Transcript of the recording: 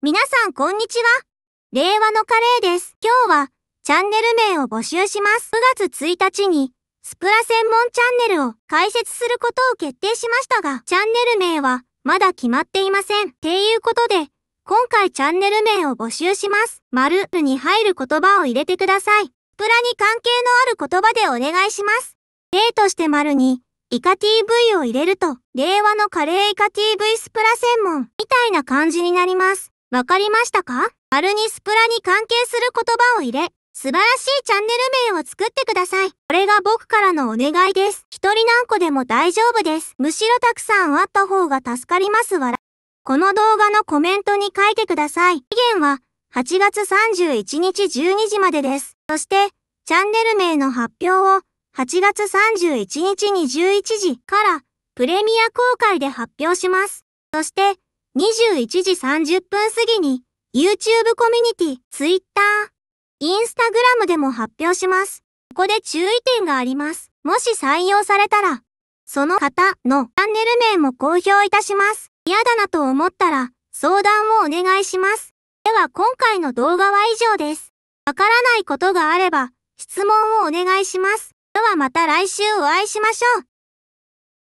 皆さんこんにちは。令和のカレーです。今日はチャンネル名を募集します。9月1日にスプラ専門チャンネルを開設することを決定しましたが、チャンネル名はまだ決まっていません。ていうことで、今回チャンネル名を募集します。丸に入る言葉を入れてください。スプラに関係のある言葉でお願いします。例として丸に、イカ TV を入れると、令和のカレーイカ TV スプラ専門みたいな感じになります。わかりましたかアルニスプラに関係する言葉を入れ、素晴らしいチャンネル名を作ってください。これが僕からのお願いです。一人何個でも大丈夫です。むしろたくさんあった方が助かりますわら。この動画のコメントに書いてください。期限は8月31日12時までです。そして、チャンネル名の発表を8月31日に11時からプレミア公開で発表します。そして、21時30分過ぎに YouTube コミュニティ、Twitter、Instagram でも発表します。ここで注意点があります。もし採用されたら、その方のチャンネル名も公表いたします。嫌だなと思ったら相談をお願いします。では今回の動画は以上です。わからないことがあれば質問をお願いします。ではまた来週お会いしましょう。